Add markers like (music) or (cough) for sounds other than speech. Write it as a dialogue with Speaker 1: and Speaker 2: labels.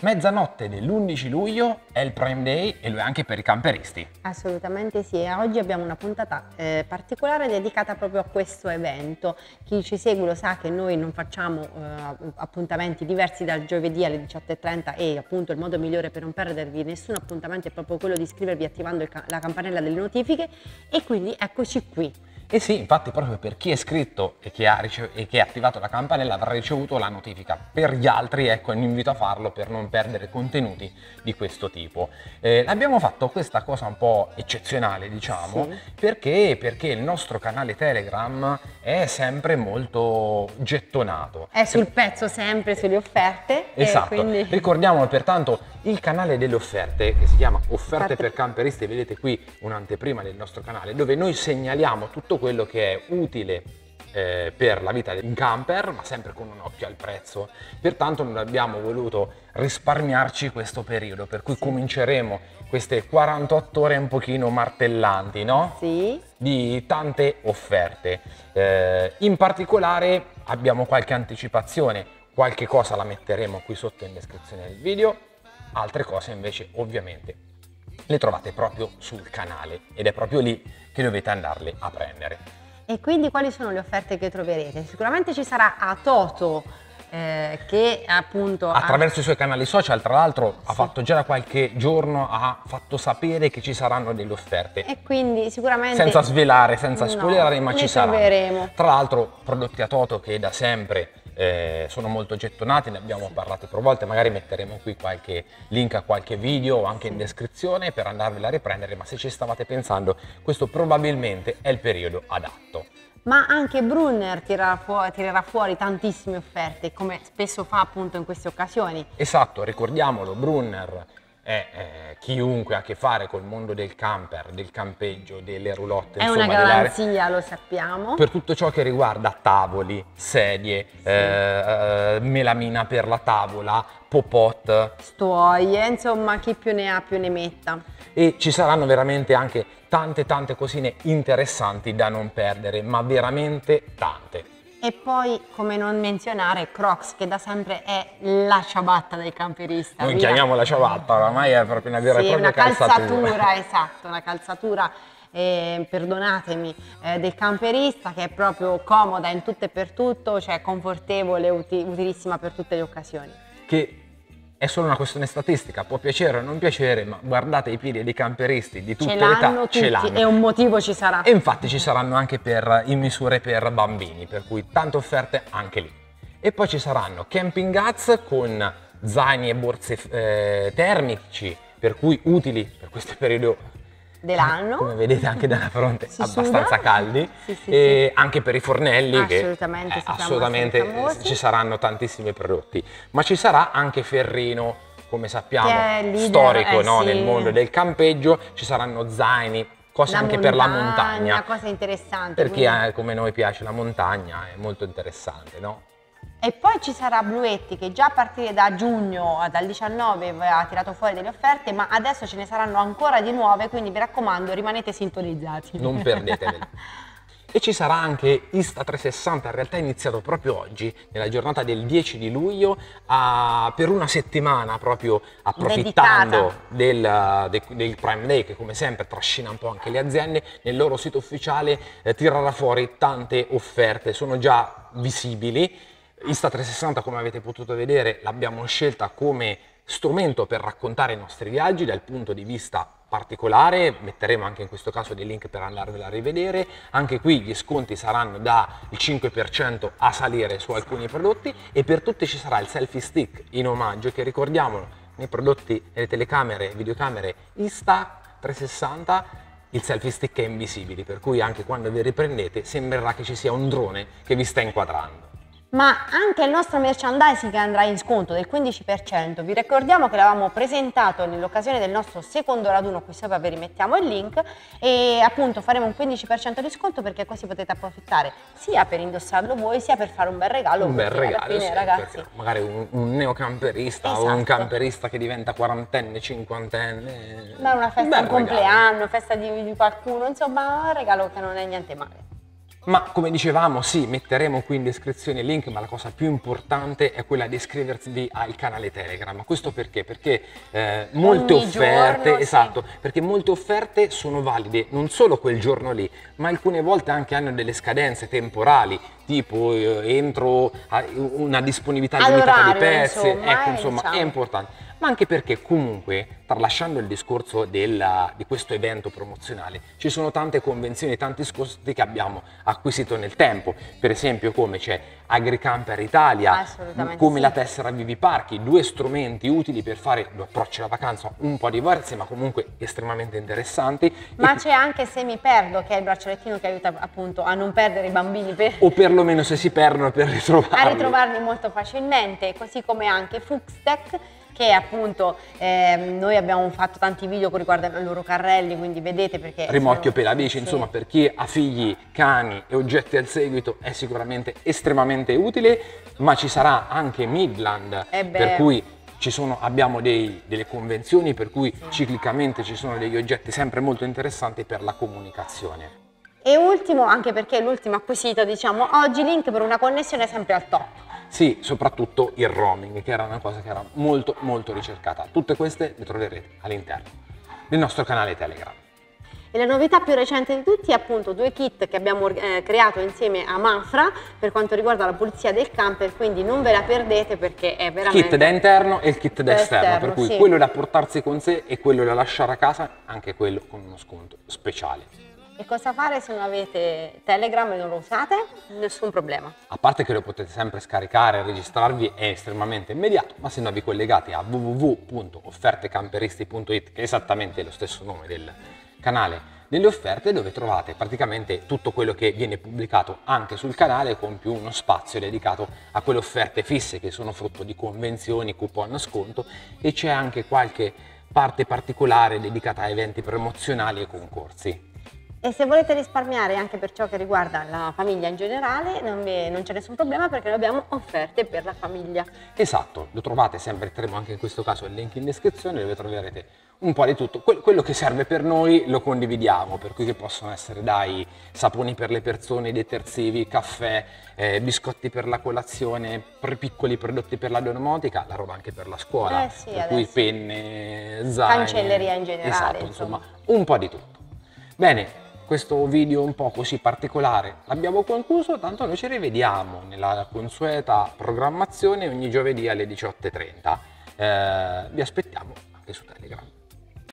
Speaker 1: Mezzanotte dell'11 luglio è il Prime Day e lo è anche per i camperisti.
Speaker 2: Assolutamente sì e oggi abbiamo una puntata eh, particolare dedicata proprio a questo evento. Chi ci segue lo sa che noi non facciamo eh, appuntamenti diversi dal giovedì alle 18.30 e appunto il modo migliore per non perdervi nessun appuntamento è proprio quello di iscrivervi attivando ca la campanella delle notifiche e quindi eccoci qui.
Speaker 1: E sì, infatti proprio per chi è iscritto e che ha, e chi ha attivato la campanella avrà ricevuto la notifica. Per gli altri ecco vi invito a farlo per non perdere contenuti di questo tipo. Eh, abbiamo fatto questa cosa un po' eccezionale diciamo sì. perché, perché il nostro canale Telegram è sempre molto gettonato. È
Speaker 2: sul pezzo sempre sulle offerte. Eh, esatto, quindi...
Speaker 1: ricordiamo pertanto il canale delle offerte che si chiama Offerte Offert per Camperisti, vedete qui un'anteprima del nostro canale dove noi segnaliamo tutto quello che è utile eh, per la vita in camper, ma sempre con un occhio al prezzo. Pertanto non abbiamo voluto risparmiarci questo periodo, per cui cominceremo queste 48 ore un pochino martellanti, no? Sì. Di tante offerte. Eh, in particolare abbiamo qualche anticipazione, qualche cosa la metteremo qui sotto in descrizione del video, altre cose invece ovviamente le trovate proprio sul canale ed è proprio lì che dovete andarle a prendere.
Speaker 2: E quindi quali sono le offerte che troverete? Sicuramente ci sarà a Toto eh, che appunto attraverso
Speaker 1: ha... i suoi canali social tra l'altro sì. ha fatto già da qualche giorno ha fatto sapere che ci saranno delle offerte
Speaker 2: e quindi sicuramente senza
Speaker 1: svelare senza no, spoilerare ma ci saranno tra l'altro prodotti a Toto che da sempre eh, sono molto gettonati, ne abbiamo parlato più volte, magari metteremo qui qualche link a qualche video o anche in descrizione per andarvela a riprendere, ma se ci stavate pensando questo probabilmente è il periodo adatto
Speaker 2: ma anche Brunner tirerà fuori, tirerà fuori, tantissime offerte, come spesso fa appunto in queste occasioni.
Speaker 1: Esatto, ricordiamolo, Brunner eh, eh, chiunque ha a che fare col mondo del camper, del campeggio, delle roulotte, è insomma, una garanzia,
Speaker 2: lo sappiamo. Per
Speaker 1: tutto ciò che riguarda tavoli, sedie, sì. Eh, eh, melamina per la tavola, popot,
Speaker 2: stuoie, insomma, chi più ne ha più ne metta.
Speaker 1: E ci saranno veramente anche tante tante cosine interessanti da non perdere, ma veramente tante.
Speaker 2: E poi, come non menzionare, Crocs, che da sempre è la ciabatta del camperista. Noi chiamiamo
Speaker 1: la ciabatta, oramai è proprio una vera e sì, propria calzatura. calzatura.
Speaker 2: (laughs) esatto, una calzatura, eh, perdonatemi, eh, del camperista che è proprio comoda in tutto e per tutto, cioè confortevole, uti utilissima per tutte le occasioni.
Speaker 1: Che è solo una questione statistica, può piacere o non piacere, ma guardate i piedi dei camperisti di tutte le età, tutti, ce l'hanno. E un
Speaker 2: motivo ci sarà. E
Speaker 1: infatti ci saranno anche per, eh, in misure per bambini, per cui tante offerte anche lì. E poi ci saranno camping guts con zaini e borse eh, termici, per cui utili per questo periodo
Speaker 2: dell'anno. Come vedete anche
Speaker 1: dalla fronte si abbastanza suda. caldi sì, sì, e sì. anche per i fornelli
Speaker 2: assolutamente, che eh, assolutamente ci
Speaker 1: saranno tantissimi prodotti, ma ci sarà anche Ferrino come sappiamo leader, storico eh, no, nel mondo del campeggio, ci saranno zaini, cose la anche montagna, per la montagna. Una cosa
Speaker 2: interessante. Perché quindi...
Speaker 1: eh, come noi piace la montagna, è molto interessante, no?
Speaker 2: E poi ci sarà Bluetti che già a partire da giugno, dal 19, ha tirato fuori delle offerte, ma adesso ce ne saranno ancora di nuove, quindi mi raccomando rimanete sintonizzati. Non perdetevele.
Speaker 1: (laughs) e ci sarà anche Insta360, in realtà è iniziato proprio oggi, nella giornata del 10 di luglio, a, per una settimana proprio approfittando del, de, del, Prime Day che come sempre trascina un po' anche le aziende, nel loro sito ufficiale eh, tirerà fuori tante offerte, sono già visibili Insta360 come avete potuto vedere l'abbiamo scelta come strumento per raccontare i nostri viaggi dal punto di vista particolare, metteremo anche in questo caso dei link per andarvela a rivedere, anche qui gli sconti saranno da il 5% a salire su alcuni prodotti e per tutti ci sarà il selfie stick in omaggio che ricordiamo nei prodotti, nelle telecamere e videocamere Insta360 il selfie stick è invisibile, per cui anche quando vi riprendete sembrerà che ci sia un drone che vi sta
Speaker 2: inquadrando ma anche il nostro merchandising andrà in sconto del 15%. Vi ricordiamo che l'avevamo presentato nell'occasione del nostro secondo raduno, qui sopra vi rimettiamo il link e appunto faremo un 15% di sconto perché così potete approfittare sia per indossarlo voi sia per fare un bel regalo. Un bel regalo, fine, sì, ragazzi.
Speaker 1: Magari un, un neocamperista esatto. o un esatto. camperista che diventa quarantenne, cinquantenne.
Speaker 2: Ma una festa, un compleanno, festa di, di qualcuno, insomma un regalo che non è niente male.
Speaker 1: Ma come dicevamo, sì, metteremo qui in descrizione il link, ma la cosa più importante è quella di iscriversi al canale Telegram. Questo perché? Perché eh, molte Ogni offerte, giorno, esatto, sì. perché molte offerte sono valide non solo quel giorno lì, ma alcune volte anche hanno delle scadenze temporali, tipo eh, entro una disponibilità limitata di pezzi, insomma, ecco, eh, insomma, diciamo. è importante ma anche perché comunque, tralasciando il discorso della, di questo evento promozionale, ci sono tante convenzioni, tanti scosti che abbiamo acquisito nel tempo, per esempio come c'è AgriCamper Italia, come sì. la tessera Vivi Parchi, due strumenti utili per fare due approcci alla vacanza un po' diversi ma comunque estremamente interessanti. Ma c'è
Speaker 2: anche Se mi perdo, che è il braccialettino che aiuta appunto a non perdere i bambini. Per...
Speaker 1: O perlomeno se si perdono per ritrovarli. A ritrovarli
Speaker 2: molto facilmente, così come anche Fuxtech che appunto eh, noi abbiamo fatto tanti video con riguardo ai loro carrelli, quindi vedete perché... Rimorchio per amici, sì. insomma
Speaker 1: per chi ha figli, cani e oggetti al seguito è sicuramente estremamente utile, ma ci sarà anche Midland, eh per cui Ci sono, abbiamo dei, delle convenzioni per cui sì. ciclicamente ci sono degli oggetti sempre molto interessanti per la comunicazione.
Speaker 2: E ultimo, anche perché è l'ultimo acquisito, diciamo, oggi link per una connessione sempre al top.
Speaker 1: Sì, soprattutto il roaming, che era una cosa che era molto molto ricercata. Tutte queste le troverete all'interno del nostro canale Telegram.
Speaker 2: E la novità più recente di tutti è appunto due kit che abbiamo eh, creato insieme a Mafra per quanto riguarda la pulizia del camper, quindi non ve la perdete perché è veramente... Il kit
Speaker 1: da interno e il kit da esterno, per cui sì. quello da portarsi con sé e quello da lasciare a casa, anche quello con uno sconto speciale.
Speaker 2: E cosa fare se non avete Telegram e non lo usate? Nessun problema. A
Speaker 1: parte che lo potete sempre scaricare, registrarvi, è estremamente immediato, ma se no vi collegate a www.offertecamperisti.it, che è esattamente lo stesso nome del canale delle offerte dove trovate praticamente tutto quello che viene pubblicato anche sul canale con più uno spazio dedicato a quelle offerte fisse che sono frutto di convenzioni, coupon sconto e c'è anche qualche parte particolare dedicata a eventi promozionali e concorsi.
Speaker 2: E se volete risparmiare anche per ciò che riguarda la famiglia in generale, non, vi, non c'è nessun problema perché noi abbiamo offerte per la famiglia.
Speaker 1: Esatto, lo trovate sempre, tremo anche in questo caso il link in descrizione dove troverete un po' di tutto. Que quello che serve per noi lo condividiamo, per cui che possono essere dai saponi per le persone, detersivi, caffè, eh, biscotti per la colazione, per piccoli prodotti per la domotica, la roba anche per la scuola, eh sì, per cui penne, zaini. Cancelleria in generale. Esatto, insomma, insomma un po' di tutto. Bene, questo video un po' così particolare l'abbiamo concluso, tanto noi ci rivediamo nella consueta programmazione ogni giovedì alle 18.30. Eh, vi aspettiamo anche su Telegram.